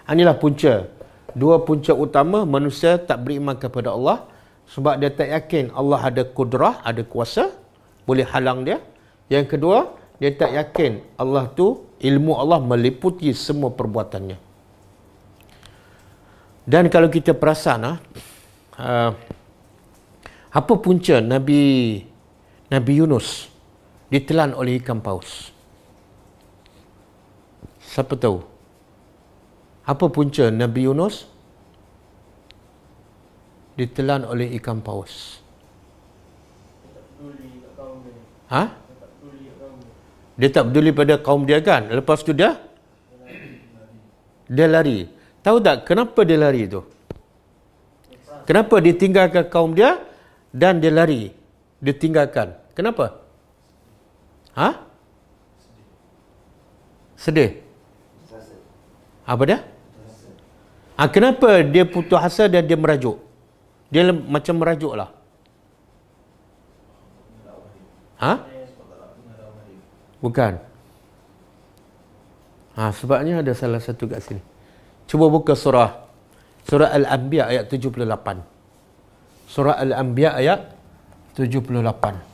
Ah, inilah punca. Dua punca utama manusia tak beriman kepada Allah. Sebab dia tak yakin Allah ada kudrah, ada kuasa. Boleh halang dia. Yang kedua, dia tak yakin Allah tu ilmu Allah meliputi semua perbuatannya. Dan kalau kita perasan, uh, apa punca Nabi Nabi Yunus? Nabi Yunus ditelan oleh ikan paus. Siapa tahu? Apa punca Nabi Yunus? Ditelan oleh ikan paus. Dia tak peduli Ha? Dia tak peduli pada kaum dia kan? Lepas tu dia? Dia lari. Tahu tak kenapa dia lari tu? Kenapa ditinggalkan kaum dia dan dia lari? Ditinggalkan. Kenapa? Kenapa? Ha? Sedih. Apa dia? Ha, kenapa dia putus asa dan dia merajuk? Dia macam merajuk lah. Ha? Bukan. Ha, sebabnya ada salah satu kat sini. Cuba buka surah. Surah Al-Anbiya ayat 78. Surah Al-Anbiya ayat 78. 78.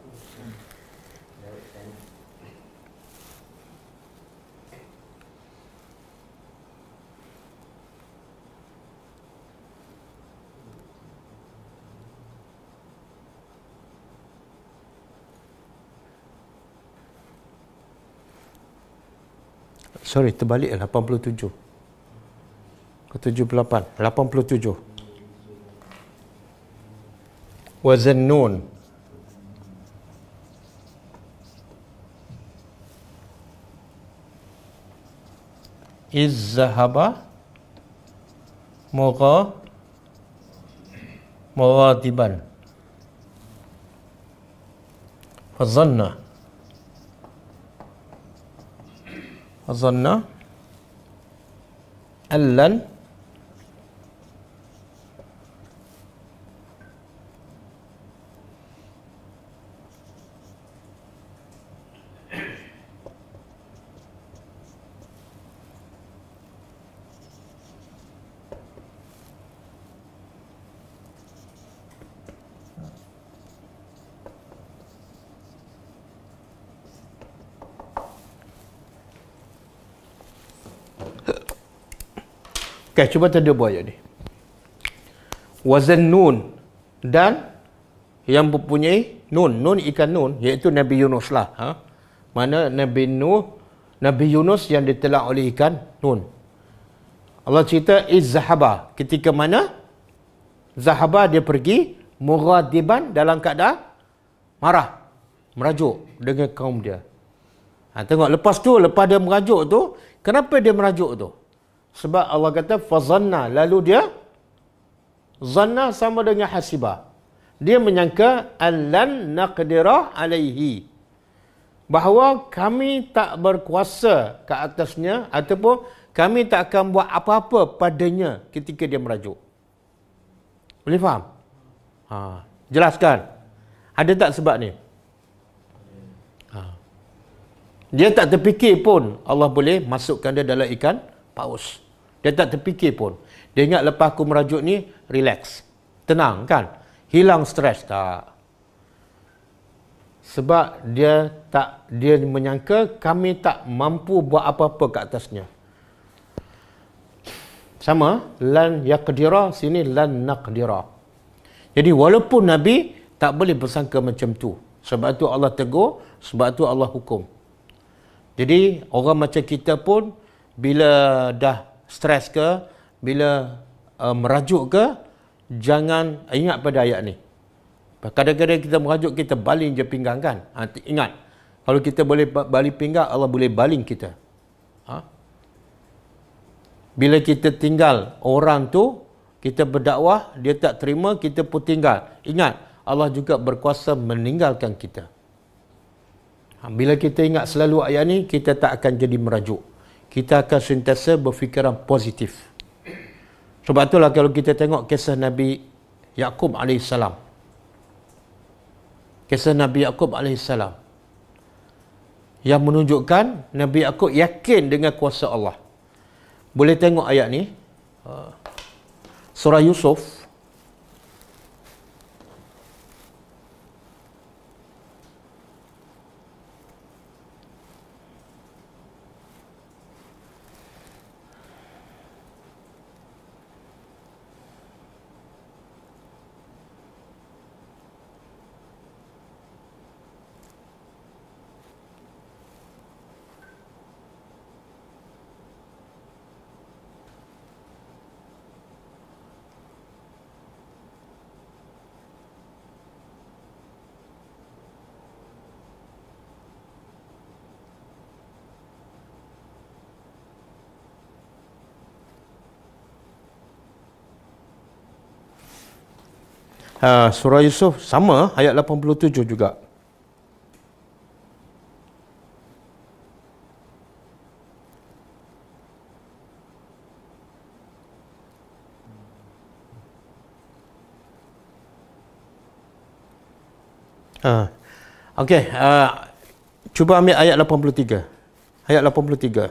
Sorry, terbalik 87. Ke 78, 87. Wazan nun. Izzahaba. Muka. Muradiban. Fazanna. Fazanna. ظن أن لن Okay, cuba terdebu ayat ni. Wazan nun dan yang mempunyai nun. Nun ikan nun iaitu Nabi Yunus lah. Ha? Mana Nabi Nuh, Nabi Yunus yang ditelak oleh ikan nun. Allah cerita Izzahaba. Ketika mana? Zahaba dia pergi muradiban dalam keadaan marah. Merajuk dengan kaum dia. Ha, tengok lepas tu, lepas dia merajuk tu, kenapa dia merajuk tu? Sebab Allah kata fazanna lalu dia zanna sama dengan hasiba. Dia menyangka allan naqdira alaihi. Bahawa kami tak berkuasa ke atasnya ataupun kami tak akan buat apa-apa padanya ketika dia merajuk. Boleh faham? Ha, jelaskan. Ada tak sebab ni? Ha. Dia tak terfikir pun Allah boleh masukkan dia dalam ikan paus. Dia tak terfikir pun. Dia ingat lepas aku merajuk ni, relax. Tenang kan? Hilang stres tak? Sebab dia tak dia menyangka kami tak mampu buat apa-apa kat atasnya. Sama, lan yaqdira sini lan naqdira. Jadi walaupun Nabi tak boleh bersangka macam tu. Sebab tu Allah tegur, sebab tu Allah hukum. Jadi orang macam kita pun bila dah stres ke, bila uh, merajuk ke, jangan ingat pada ayat ni. Kadang-kadang kita merajuk, kita baling je pinggang kan. Ha, ingat. Kalau kita boleh baling pinggang, Allah boleh baling kita. Ha? Bila kita tinggal orang tu, kita berdakwah, dia tak terima, kita pun tinggal. Ingat, Allah juga berkuasa meninggalkan kita. Ha, bila kita ingat selalu ayat ni, kita tak akan jadi merajuk kita akan sentiasa berfikiran positif. Sebab itulah kalau kita tengok kisah Nabi Yaakob AS. Kisah Nabi Yaakob AS. Yang menunjukkan Nabi Yaakob yakin dengan kuasa Allah. Boleh tengok ayat ni. Uh, surah Yusuf. Yusuf. uh, surah Yusuf sama ayat 87 juga. Ha. Okey, uh, cuba ambil ayat 83. Ayat 83.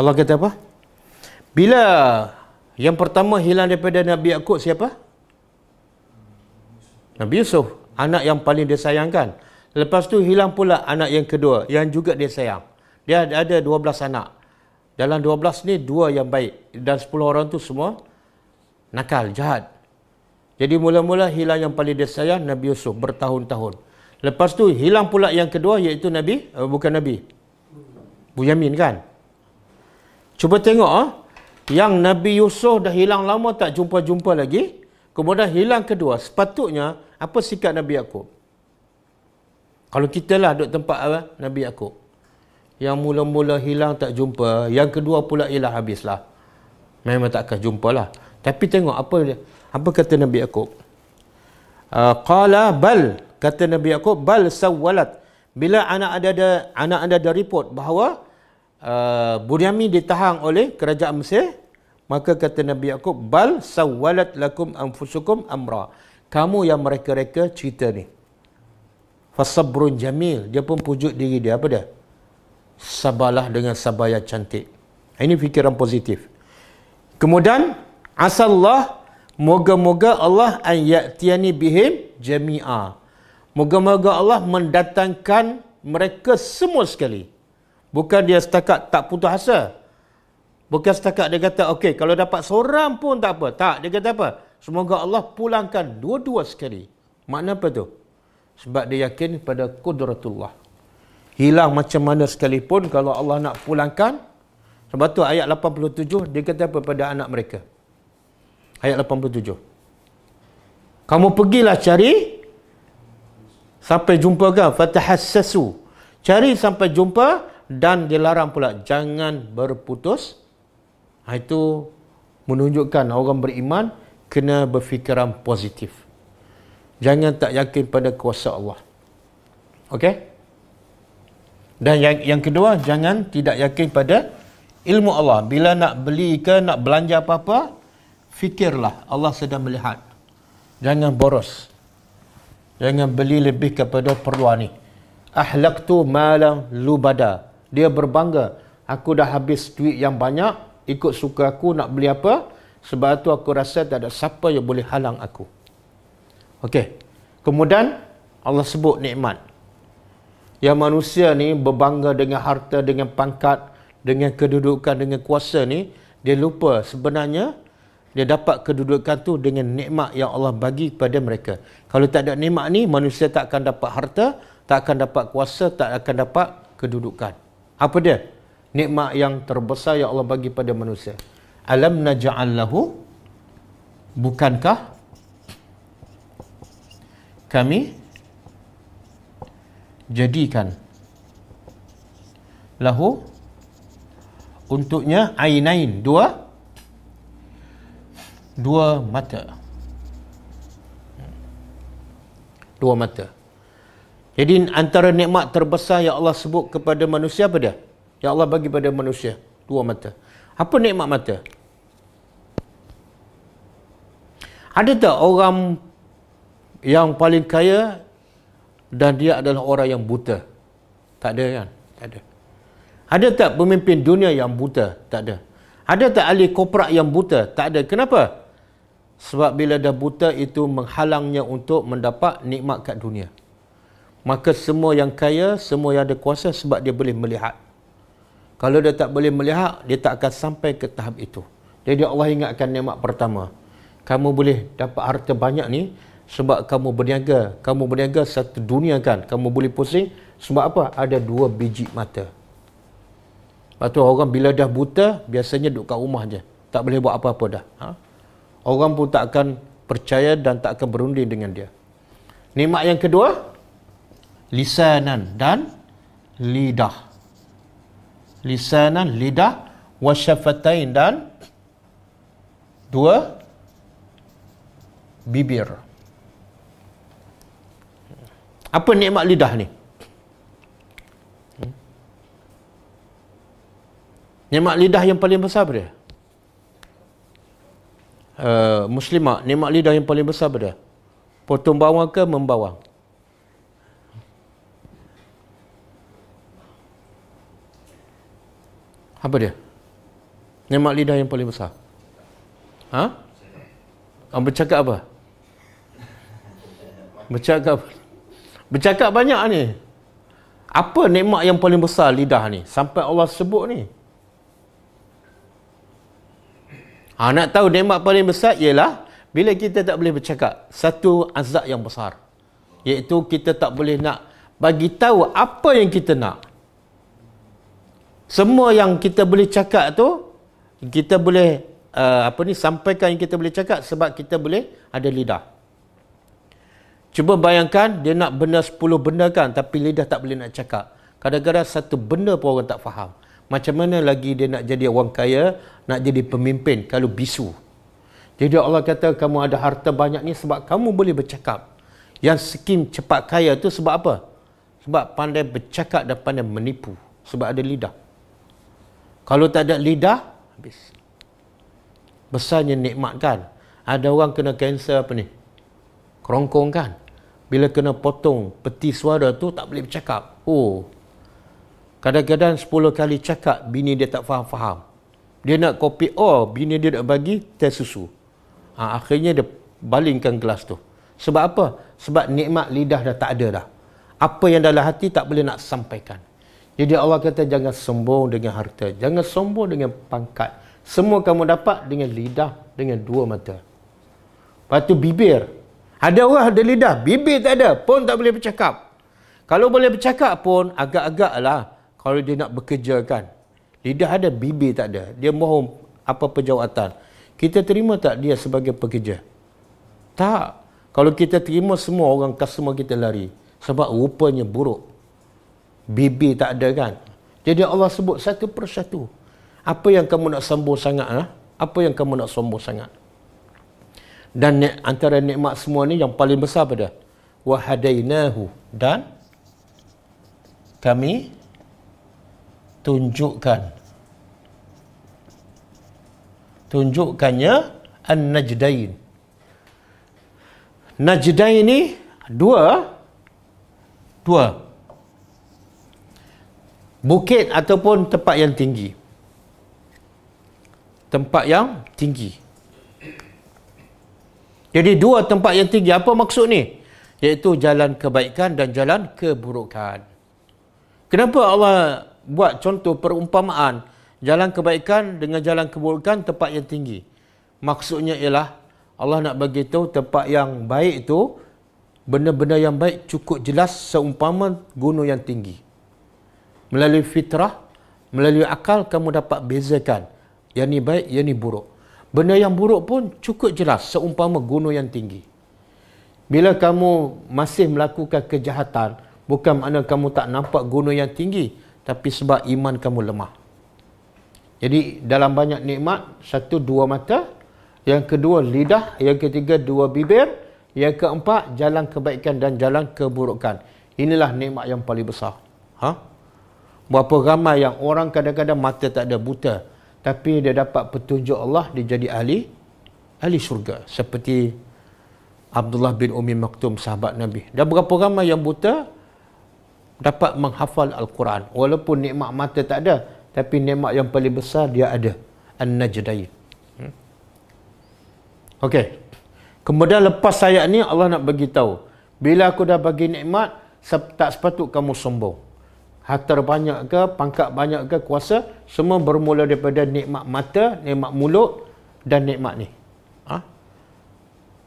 Allah kata apa? Bila yang pertama hilang daripada Nabi Yaakob siapa? Nabi Yusuf. Anak yang paling dia sayangkan. Lepas tu hilang pula anak yang kedua yang juga dia sayang. Dia ada dua belas anak. Dalam dua belas ni dua yang baik dan sepuluh orang tu semua nakal, jahat. Jadi mula-mula hilang yang paling dia sayang Nabi Yusuf bertahun-tahun. Lepas tu hilang pula yang kedua iaitu Nabi, eh, bukan Nabi. Bu Yamin kan? Cuba tengok ah. Yang Nabi Yusuf dah hilang lama tak jumpa-jumpa lagi. Kemudian hilang kedua. Sepatutnya apa sikap Nabi Yaakob? Kalau kita lah duduk tempat apa? Nabi Yaakob. Yang mula-mula hilang tak jumpa. Yang kedua pula hilang habislah. Memang tak akan jumpa lah. Tapi tengok apa dia. Apa kata Nabi Yaakob? Ah, qala bal. Kata Nabi Yaakob. Bal sawwalat. Bila anak ada ada anak anda ada report bahawa Eh, Bunyamin ditahan oleh kerajaan Mesir, maka kata Nabi Yaakob, Bal sawwalat lakum anfusukum amra. Kamu yang mereka-reka cerita ni. Fasabrun jamil. Dia pun pujuk diri dia. Apa dia? Sabarlah dengan sabar yang cantik. Ini fikiran positif. Kemudian, Asallah, moga-moga Allah ayatiani bihim jami'ah. Moga-moga Allah mendatangkan mereka semua sekali. Bukan dia setakat tak putus asa. Bukan setakat dia kata, okey, kalau dapat seorang pun tak apa. Tak, dia kata apa? Semoga Allah pulangkan dua-dua sekali. Makna apa tu? Sebab dia yakin pada kudratullah. Hilang macam mana sekalipun kalau Allah nak pulangkan. Sebab tu ayat 87, dia kata apa pada anak mereka? Ayat 87. Kamu pergilah cari. Sampai jumpa kan? sesu. Cari sampai jumpa dan dilarang pula jangan berputus. Ha, itu menunjukkan orang beriman kena berfikiran positif. Jangan tak yakin pada kuasa Allah. Okey? Dan yang yang kedua, jangan tidak yakin pada ilmu Allah. Bila nak beli ke nak belanja apa-apa, fikirlah Allah sedang melihat. Jangan boros. Jangan beli lebih kepada perluan ni. Ahlaktu malam lubada. Dia berbangga. Aku dah habis duit yang banyak. Ikut suka aku nak beli apa. Sebab itu aku rasa tak ada siapa yang boleh halang aku. Okey. Kemudian Allah sebut nikmat. Yang manusia ni berbangga dengan harta, dengan pangkat, dengan kedudukan, dengan kuasa ni. Dia lupa sebenarnya dia dapat kedudukan tu dengan nikmat yang Allah bagi kepada mereka. Kalau tak ada nikmat ni, manusia tak akan dapat harta, tak akan dapat kuasa, tak akan dapat kedudukan. Apa dia? Nikmat yang terbesar yang Allah bagi pada manusia. Alam naja'al bukankah kami jadikan lahu untuknya ainain dua dua mata hmm. dua mata jadi antara nikmat terbesar yang Allah sebut kepada manusia apa dia? Yang Allah bagi kepada manusia. Dua mata. Apa nikmat mata? Ada tak orang yang paling kaya dan dia adalah orang yang buta? Tak ada kan? Tak ada. Ada tak pemimpin dunia yang buta? Tak ada. Ada tak ahli koprak yang buta? Tak ada. Kenapa? Sebab bila dah buta itu menghalangnya untuk mendapat nikmat kat dunia maka semua yang kaya semua yang ada kuasa sebab dia boleh melihat kalau dia tak boleh melihat dia tak akan sampai ke tahap itu jadi Allah ingatkan nikmat pertama kamu boleh dapat harta banyak ni sebab kamu berniaga kamu berniaga satu dunia kan kamu boleh pusing sebab apa ada dua biji mata Lepas tu orang bila dah buta, biasanya duduk kat rumah je. Tak boleh buat apa-apa dah. Ha? Orang pun tak akan percaya dan tak akan berunding dengan dia. Nikmat yang kedua, lisanan dan lidah lisanan lidah wasyafatain dan dua bibir apa nikmat lidah ni nikmat lidah yang paling besar apa dia Uh, eh, muslimah nikmat lidah yang paling besar pada potong bawang ke membawang Apa dia? Nikmat lidah yang paling besar. Ha? Ah, bercakap apa? Bercakap Bercakap banyak ni. Apa nikmat yang paling besar lidah ni? Sampai Allah sebut ni. Ha, nak tahu nikmat paling besar ialah bila kita tak boleh bercakap. Satu azab yang besar. Iaitu kita tak boleh nak bagi tahu apa yang kita nak semua yang kita boleh cakap tu kita boleh uh, apa ni sampaikan yang kita boleh cakap sebab kita boleh ada lidah cuba bayangkan dia nak benda 10 benda kan tapi lidah tak boleh nak cakap kadang-kadang satu benda pun orang tak faham macam mana lagi dia nak jadi orang kaya nak jadi pemimpin kalau bisu jadi Allah kata kamu ada harta banyak ni sebab kamu boleh bercakap yang skim cepat kaya tu sebab apa sebab pandai bercakap dan pandai menipu sebab ada lidah. Kalau tak ada lidah, habis. Besarnya nikmat kan. Ada orang kena kanser apa ni? Kerongkong kan? Bila kena potong peti suara tu tak boleh bercakap. Oh. Kadang-kadang 10 kali cakap bini dia tak faham-faham. Dia nak kopi oh bini dia nak bagi teh susu. Ha, akhirnya dia balingkan gelas tu. Sebab apa? Sebab nikmat lidah dah tak ada dah. Apa yang dalam hati tak boleh nak sampaikan. Jadi Allah kata jangan sombong dengan harta, jangan sombong dengan pangkat. Semua kamu dapat dengan lidah, dengan dua mata. Lepas tu bibir. Ada orang ada lidah, bibir tak ada, pun tak boleh bercakap. Kalau boleh bercakap pun agak-agak lah kalau dia nak bekerja kan. Lidah ada, bibir tak ada. Dia mohon apa perjawatan. Kita terima tak dia sebagai pekerja? Tak. Kalau kita terima semua orang customer kita lari. Sebab rupanya buruk bibi tak ada kan jadi Allah sebut satu persatu apa yang kamu nak sombong sangat ha? apa yang kamu nak sombong sangat dan ni, antara nikmat semua ni yang paling besar pada wahadainahu dan kami tunjukkan tunjukkannya an-najdain najdain ni dua dua bukit ataupun tempat yang tinggi tempat yang tinggi jadi dua tempat yang tinggi apa maksud ni iaitu jalan kebaikan dan jalan keburukan kenapa Allah buat contoh perumpamaan jalan kebaikan dengan jalan keburukan tempat yang tinggi maksudnya ialah Allah nak bagi tahu tempat yang baik itu benar-benar yang baik cukup jelas seumpama gunung yang tinggi melalui fitrah, melalui akal kamu dapat bezakan yang ni baik, yang ni buruk. Benda yang buruk pun cukup jelas seumpama gunung yang tinggi. Bila kamu masih melakukan kejahatan, bukan makna kamu tak nampak gunung yang tinggi, tapi sebab iman kamu lemah. Jadi dalam banyak nikmat, satu dua mata, yang kedua lidah, yang ketiga dua bibir, yang keempat jalan kebaikan dan jalan keburukan. Inilah nikmat yang paling besar. Ha? Huh? Berapa ramai yang orang kadang-kadang mata tak ada buta tapi dia dapat petunjuk Allah dia jadi ahli ahli syurga seperti Abdullah bin Umi Maktum sahabat Nabi. Dan berapa ramai yang buta dapat menghafal al-Quran walaupun nikmat mata tak ada tapi nikmat yang paling besar dia ada an-najdai. Hmm? Okey. Kemudian lepas ayat ni Allah nak bagi tahu bila aku dah bagi nikmat tak sepatut kamu sombong harta banyak ke, pangkat banyak ke, kuasa, semua bermula daripada nikmat mata, nikmat mulut dan nikmat ni. Ha?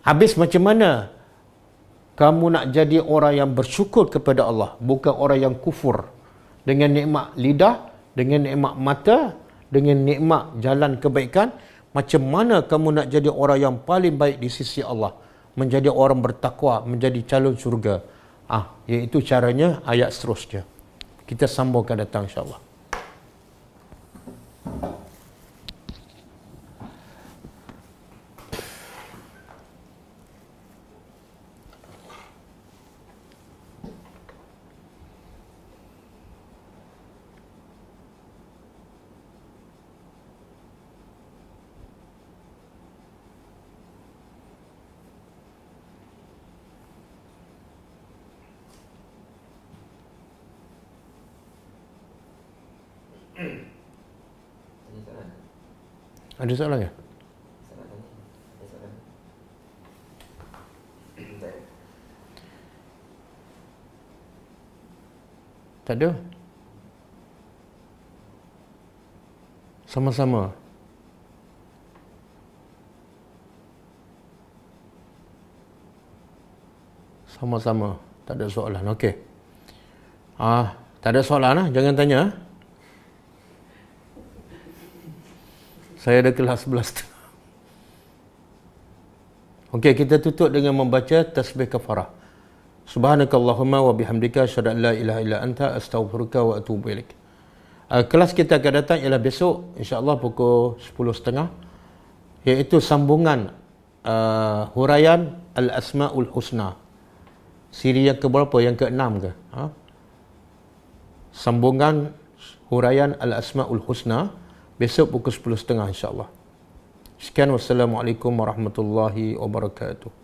Habis macam mana kamu nak jadi orang yang bersyukur kepada Allah, bukan orang yang kufur dengan nikmat lidah, dengan nikmat mata, dengan nikmat jalan kebaikan, macam mana kamu nak jadi orang yang paling baik di sisi Allah, menjadi orang bertakwa, menjadi calon syurga. Ah, ha, iaitu caranya ayat seterusnya kita sambung akan datang insyaAllah. ada soalan ke? Tak ada. Sama-sama. Sama-sama. Tak ada soalan. Okey. Ah, tak ada soalan lah. Jangan tanya. Ah. saya ada kelas belas Okey, kita tutup dengan membaca tasbih kafarah. Subhanakallahumma wa bihamdika asyhadu an la ilaha illa anta astaghfiruka wa atubu ilaik. Uh, kelas kita akan datang ialah besok insyaAllah allah pukul 10.30 iaitu sambungan uh, huraian Al Asmaul Husna. Siri yang ke berapa? Yang ke enam, ke? Ha? Sambungan huraian Al Asmaul Husna besok pukul 10.30 insyaAllah. Sekian wassalamualaikum warahmatullahi wabarakatuh.